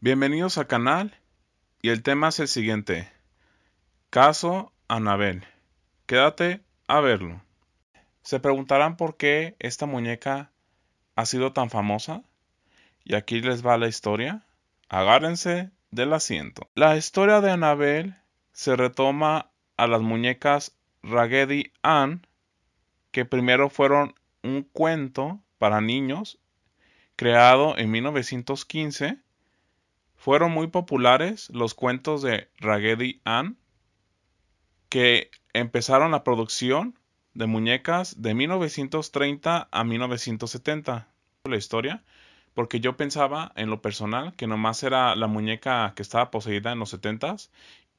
Bienvenidos al canal y el tema es el siguiente. Caso Anabel. Quédate a verlo. Se preguntarán por qué esta muñeca ha sido tan famosa. Y aquí les va la historia. Agárrense del asiento. La historia de Anabel se retoma a las muñecas Raggedy Ann, que primero fueron un cuento para niños creado en 1915 fueron muy populares los cuentos de Raggedy Ann, que empezaron la producción de muñecas de 1930 a 1970. La historia, porque yo pensaba en lo personal que nomás era la muñeca que estaba poseída en los 70s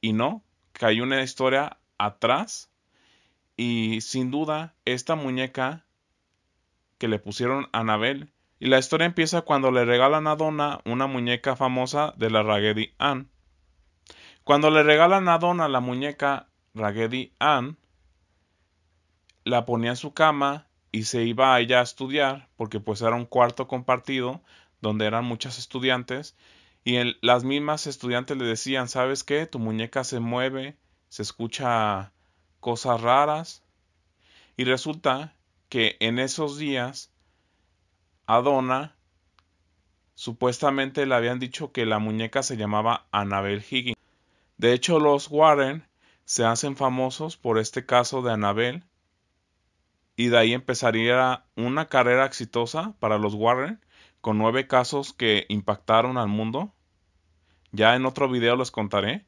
y no, que hay una historia atrás y sin duda esta muñeca que le pusieron a Anabel y la historia empieza cuando le regalan a Donna una muñeca famosa de la Raggedy Ann. Cuando le regalan a Donna la muñeca Raggedy Ann, la ponía en su cama y se iba a ella a estudiar, porque pues era un cuarto compartido donde eran muchas estudiantes y las mismas estudiantes le decían, ¿sabes qué? Tu muñeca se mueve, se escucha cosas raras. Y resulta que en esos días a supuestamente le habían dicho que la muñeca se llamaba Anabel Higgins. De hecho, los Warren se hacen famosos por este caso de Annabel y de ahí empezaría una carrera exitosa para los Warren con nueve casos que impactaron al mundo. Ya en otro video les contaré.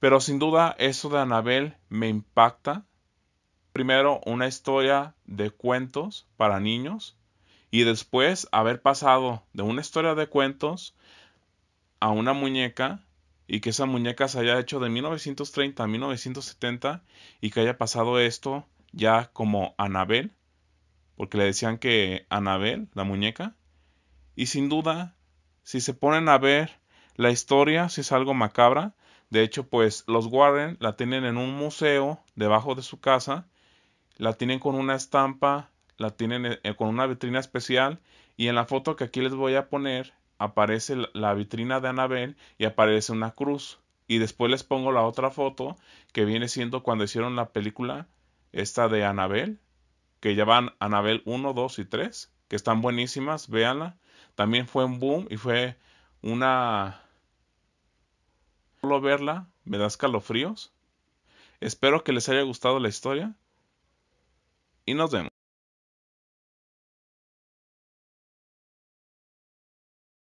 Pero sin duda eso de Anabel me impacta. Primero, una historia de cuentos para niños y después haber pasado de una historia de cuentos a una muñeca y que esa muñeca se haya hecho de 1930 a 1970 y que haya pasado esto ya como Anabel, porque le decían que Anabel, la muñeca, y sin duda, si se ponen a ver la historia, si es algo macabra, de hecho, pues los Warren la tienen en un museo debajo de su casa, la tienen con una estampa la tienen eh, eh, con una vitrina especial y en la foto que aquí les voy a poner aparece la vitrina de Anabel y aparece una cruz y después les pongo la otra foto que viene siendo cuando hicieron la película esta de Anabel que ya van Anabel 1, 2 y 3 que están buenísimas, véanla. También fue un boom y fue una solo verla me da escalofríos. Espero que les haya gustado la historia y nos vemos.